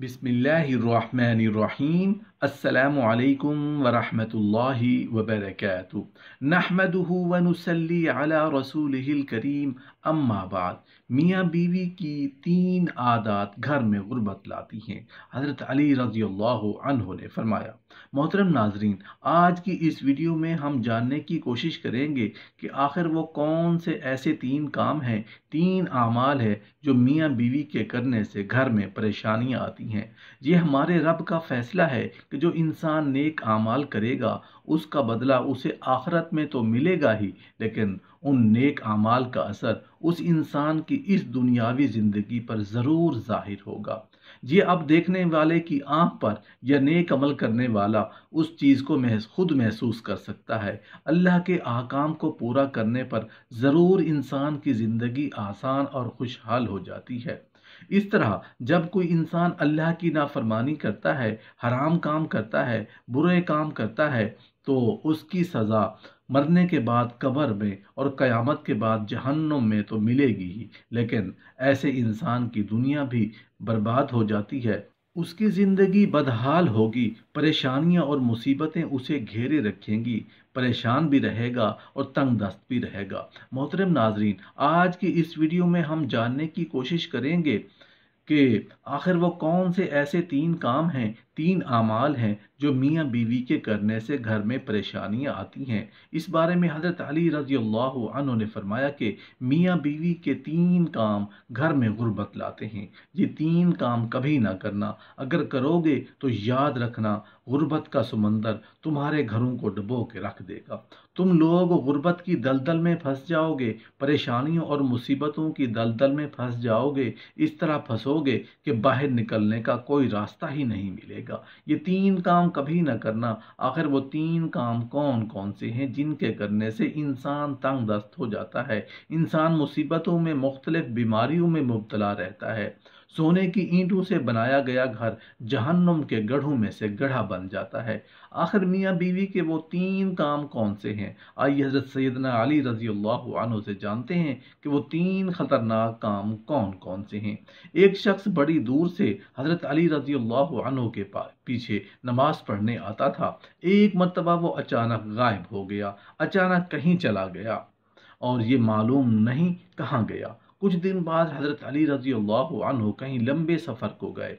بسم الله الرحمن الرحيم السلام عليكم ورحمة الله وبركاته نحمده ونسلي على رسوله الكريم अम्माबाद मियाँ बीवी की तीन आदत घर में गुर्बत लाती हैं हज़रत अली रजी अल्लाह ने फरमाया मोहतरम नाजरीन आज की इस वीडियो में हम जानने की कोशिश करेंगे कि आखिर वो कौन से ऐसे तीन काम हैं तीन आमाल है जो मियाँ बीवी के करने से घर में परेशानियाँ आती हैं ये हमारे रब का फ़ैसला है कि जो इंसान नेक आमाल करेगा उसका बदला उसे आखरत में तो मिलेगा ही लेकिन उन नेक आमाल का असर उस इंसान की इस दुनियावी ज़िंदगी पर ज़रूर जाहिर होगा ये अब देखने वाले की आंख पर यह नेक अमल करने वाला उस चीज़ को महस, खुद महसूस कर सकता है अल्लाह के आकाम को पूरा करने पर ज़रूर इंसान की ज़िंदगी आसान और खुशहाल हो जाती है इस तरह जब कोई इंसान अल्लाह की नाफरमानी करता है हराम काम करता है बुरे काम करता है तो उसकी सज़ा मरने के बाद कब्र में और क़यामत के बाद जहन्नुम में तो मिलेगी ही लेकिन ऐसे इंसान की दुनिया भी बर्बाद हो जाती है उसकी ज़िंदगी बदहाल होगी परेशानियां और मुसीबतें उसे घेरे रखेंगी परेशान भी रहेगा और तंग दस्त भी रहेगा मोहतरम नाजरीन आज की इस वीडियो में हम जानने की कोशिश करेंगे कि आखिर वो कौन से ऐसे तीन काम हैं तीन अमाल हैं जो मियाँ बीवी के करने से घर में परेशानियाँ आती हैं इस बारे में हज़रत अली रजी अल्लाह ने फरमाया कि मियाँ बीवी के तीन काम घर में गुर्बत लाते हैं ये तीन काम कभी ना करना अगर करोगे तो याद रखना गुर्बत का समंदर तुम्हारे घरों को डुबो के रख देगा तुम लोग गुर्बत की दलदल में फंस जाओगे परेशानियों और मुसीबतों की दलदल में फंस जाओगे इस तरह फंसोगे कि बाहर निकलने का कोई रास्ता ही नहीं मिलेगा का ये तीन काम कभी ना करना आखिर वो तीन काम कौन कौन से हैं जिनके करने से इंसान तंग दस्त हो जाता है इंसान मुसीबतों में मुख्तलिफ बीमारियों में मुबतला रहता है सोने की ईंटों से बनाया गया घर जहन्नुम के गढ़ों में से गढ़ा बन जाता है आखिर मियाँ बीवी के वो तीन काम कौन से हैं आई हज़रत सैदना अली रजी अल्लाह से जानते हैं कि वो तीन ख़तरनाक काम कौन कौन से हैं एक शख्स बड़ी दूर से हज़रत अली रजी अल्लाह के पीछे नमाज पढ़ने आता था एक मरतबा वो अचानक गायब हो गया अचानक कहीं चला गया और ये मालूम नहीं कहाँ गया कुछ दिन बाद हज़रत अली रजी अल्लाह कहीं लंबे सफ़र को गए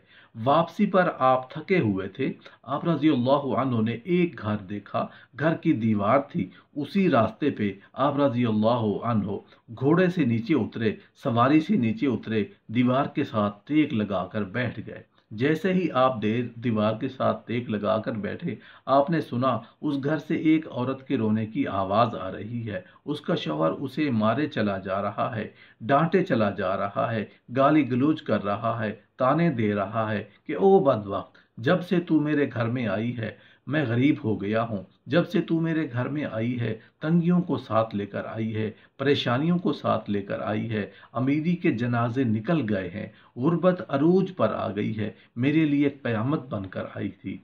वापसी पर आप थके हुए थे आप रजी अल्लाह ने एक घर देखा घर की दीवार थी उसी रास्ते पे आप रजी अल्लाह घोड़े से नीचे उतरे सवारी से नीचे उतरे दीवार के साथ टेक लगाकर बैठ गए जैसे ही आप देर दीवार के साथ टेक लगाकर बैठे आपने सुना उस घर से एक औरत के रोने की आवाज़ आ रही है उसका शोहर उसे मारे चला जा रहा है डांटे चला जा रहा है गाली गलूज कर रहा है ताने दे रहा है कि ओ बदवा जब से तू मेरे घर में आई है मैं गरीब हो गया हूँ जब से तू मेरे घर में आई है तंगियों को साथ लेकर आई है परेशानियों को साथ लेकर आई है अमीरी के जनाजे निकल गए हैं गुर्बत अरूज पर आ गई है मेरे लिए क्यामत बनकर आई थी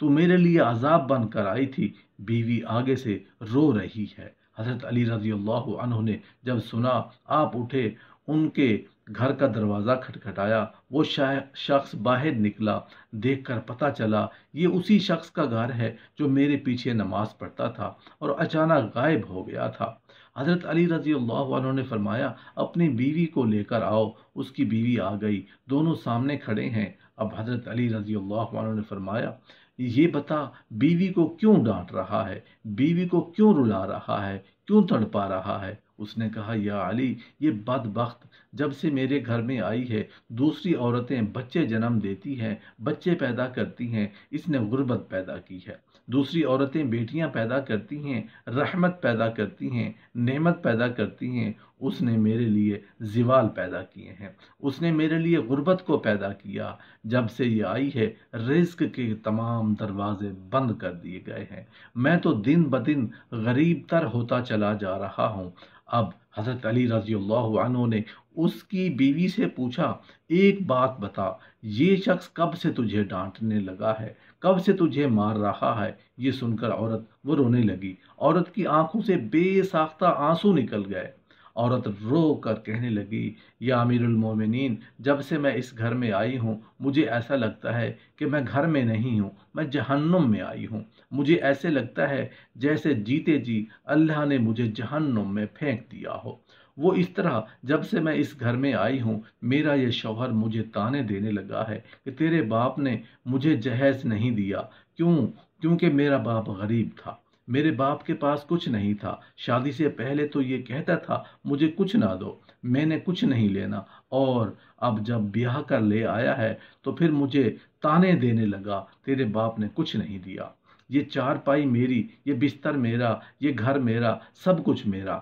तू मेरे लिए अजाब बनकर आई थी बीवी आगे से रो रही है हज़रत अली रजी अल्लाह ने जब सुना आप उठे उनके घर का दरवाज़ा खटखटाया वो शख्स बाहर निकला देखकर पता चला ये उसी शख्स का घर है जो मेरे पीछे नमाज़ पढ़ता था और अचानक गायब हो गया था हज़रत अली रजी अल्लाह ने फरमाया अपनी बीवी को लेकर आओ उसकी बीवी आ गई दोनों सामने खड़े हैं अब हज़रत अली रजी अल्लाह ने फरमाया ये बता बीवी को क्यों डांट रहा है बीवी को क्यों रुला रहा है क्यों तड़पा रहा है उसने कहा या अली ये बदबخت जब से मेरे घर में आई है दूसरी औरतें बच्चे जन्म देती हैं बच्चे पैदा करती हैं इसने गुर्बत पैदा की है दूसरी औरतें बेटियां पैदा करती हैं रहमत पैदा करती हैं नेमत पैदा करती हैं उसने मेरे लिए जिवाल पैदा किए हैं उसने मेरे लिए गुर्बत को पैदा किया जब से ये आई है रिस्क के तमाम दरवाजे बंद कर दिए गए हैं मैं तो दिन ब दिन गरीब तर होता चला जा रहा हूँ अब हज़रत अली रज़ी अल्लाह ने उसकी बीवी से पूछा एक बात बता ये शख्स कब से तुझे डांटने लगा है कब से तुझे मार रहा है ये सुनकर औरत वो रोने लगी औरत की आंखों से बेसाख्ता आंसू निकल गए औरत रो कर कहने लगी या अमीरुल मोमिनीन जब से मैं इस घर में आई हूँ मुझे ऐसा लगता है कि मैं घर में नहीं हूँ मैं जहन्नुम में आई हूँ मुझे ऐसे लगता है जैसे जीते जी अल्लाह ने मुझे जहन्नुम में फेंक दिया हो वो इस तरह जब से मैं इस घर में आई हूँ मेरा ये शौहर मुझे ताने देने लगा है कि तेरे बाप ने मुझे जहेज नहीं दिया क्यों क्योंकि मेरा बाप गरीब था मेरे बाप के पास कुछ नहीं था शादी से पहले तो ये कहता था मुझे कुछ ना दो मैंने कुछ नहीं लेना और अब जब ब्याह कर ले आया है तो फिर मुझे ताने देने लगा तेरे बाप ने कुछ नहीं दिया ये चार पाई मेरी ये बिस्तर मेरा ये घर मेरा सब कुछ मेरा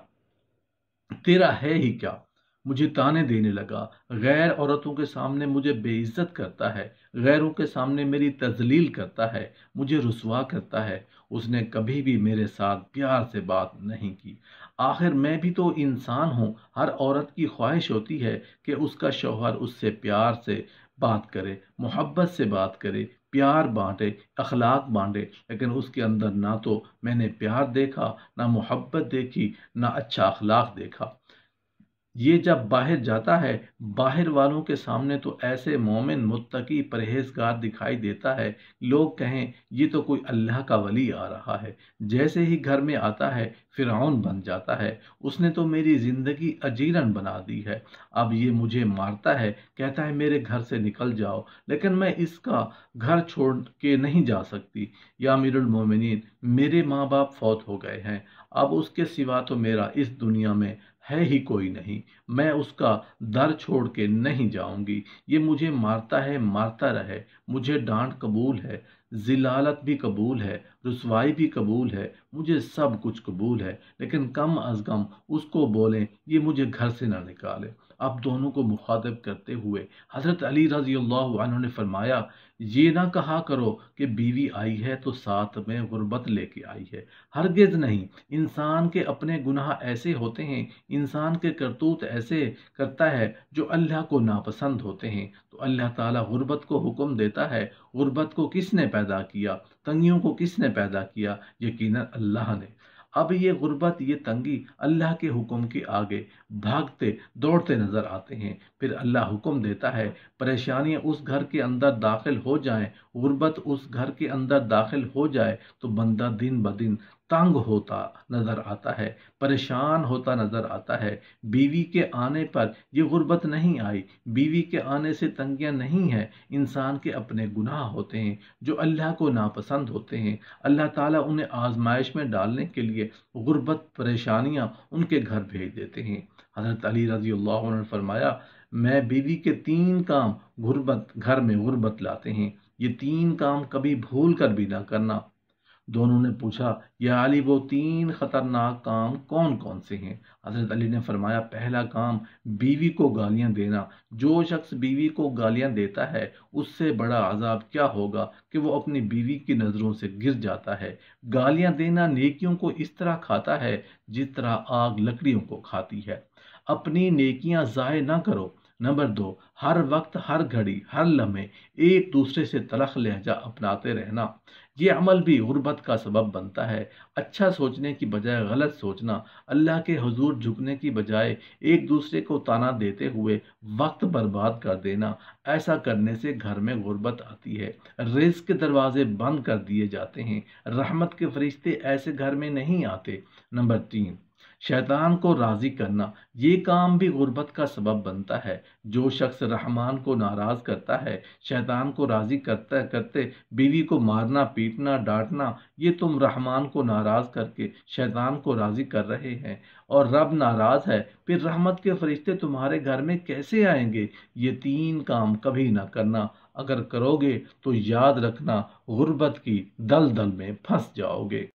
तेरा है ही क्या मुझे ताने देने लगा गैर औरतों के सामने मुझे बेइज्जत करता है गैरों के सामने मेरी तजलील करता है मुझे रसुआ करता है उसने कभी भी मेरे साथ प्यार से बात नहीं की आखिर मैं भी तो इंसान हूँ हर औरत की ख्वाहिश होती है कि उसका शौहर उससे प्यार से बात करे मोहब्बत से बात करे प्यार बांटे अखलाक बांटे लेकिन उसके अंदर ना तो मैंने प्यार देखा ना मोहब्बत देखी ना अच्छा अखलाक देखा ये जब बाहर जाता है बाहर वालों के सामने तो ऐसे मोमिन मुत्तकी परहेजगार दिखाई देता है लोग कहें ये तो कोई अल्लाह का वली आ रहा है जैसे ही घर में आता है फिरौन बन जाता है उसने तो मेरी ज़िंदगी अजीरन बना दी है अब ये मुझे मारता है कहता है मेरे घर से निकल जाओ लेकिन मैं इसका घर छोड़ के नहीं जा सकती या मोमिनीन मेरे माँ बाप फौत हो गए हैं अब उसके सिवा तो मेरा इस दुनिया में है ही कोई नहीं मैं उसका दर छोड़ के नहीं जाऊंगी ये मुझे मारता है मारता रहे मुझे डांट कबूल है जिलालत भी कबूल है रसवाई भी कबूल है मुझे सब कुछ कबूल है लेकिन कम अज कम उसको बोलें ये मुझे घर से ना निकाले आप दोनों को मुखातब करते हुए हज़रत अली रजी अल्लाह ने फरमाया ये ना कहा करो कि बीवी आई है तो साथ में गुर्बत लेके आई है हरगिज़ नहीं इंसान के अपने गुनाह ऐसे होते हैं इंसान के करतूत ऐसे करता है जो अल्लाह को नापसंद होते हैं तो अल्लाह ताला गुर्बत को हुक्म देता है गुर्बत को किसने पैदा किया तंगियों को किसने पैदा किया यकीन अल्लाह ने अब ये गुर्बत ये तंगी अल्लाह के हुक्म के आगे भागते दौड़ते नजर आते हैं फिर अल्लाह हुक्म देता है परेशानियां उस घर के अंदर दाखिल हो जाएं गुर्बत उस घर के अंदर दाखिल हो जाए तो बंदा दिन ब दिन तंग होता नज़र आता है परेशान होता नज़र आता है बीवी के आने पर ये गुर्बत नहीं आई बीवी के आने से तंगियां नहीं है इंसान के अपने गुनाह होते हैं जो अल्लाह को नापसंद होते हैं अल्लाह ताला उन्हें आजमाइश में डालने के लिए गुर्बत परेशानियां उनके घर भेज देते हैं हज़रत अली रजी अल्लाह ने फरमाया मैं बीवी के तीन काम गुर्बत घर में गुर्बत लाते हैं ये तीन काम कभी भूल कर भी ना करना दोनों ने पूछा यह अली वो तीन खतरनाक काम कौन कौन से हैं हज़रत अली ने फरमाया पहला काम बीवी को गालियां देना जो शख्स बीवी को गालियां देता है उससे बड़ा अजाब क्या होगा कि वो अपनी बीवी की नज़रों से गिर जाता है गालियां देना नेकियों को इस तरह खाता है जिस तरह आग लकड़ियों को खाती है अपनी नेकियां ज़ाय ना करो नंबर दो हर वक्त हर घड़ी हर लम्हे एक दूसरे से तलख लहजा अपनाते रहना ये अमल भी गुरबत का सबब बनता है अच्छा सोचने की बजाय गलत सोचना अल्लाह के हजूर झुकने की बजाय एक दूसरे को ताना देते हुए वक्त बर्बाद कर देना ऐसा करने से घर में गुर्बत आती है रिज के दरवाजे बंद कर दिए जाते हैं रहमत के फरिश्ते ऐसे घर में नहीं आते नंबर तीन शैतान को राज़ी करना ये काम भी गुर्बत का सबब बनता है जो शख्स रहमान को नाराज़ करता है शैतान को राज़ी करता करते बीवी को मारना पीटना डांटना ये तुम रहमान को नाराज़ करके शैतान को राज़ी कर रहे हैं और रब नाराज़ है फिर रहमत के फरिश्ते तुम्हारे घर में कैसे आएंगे ये तीन काम कभी ना करना अगर करोगे तो याद रखना गुर्बत की दल दल में फंस जाओगे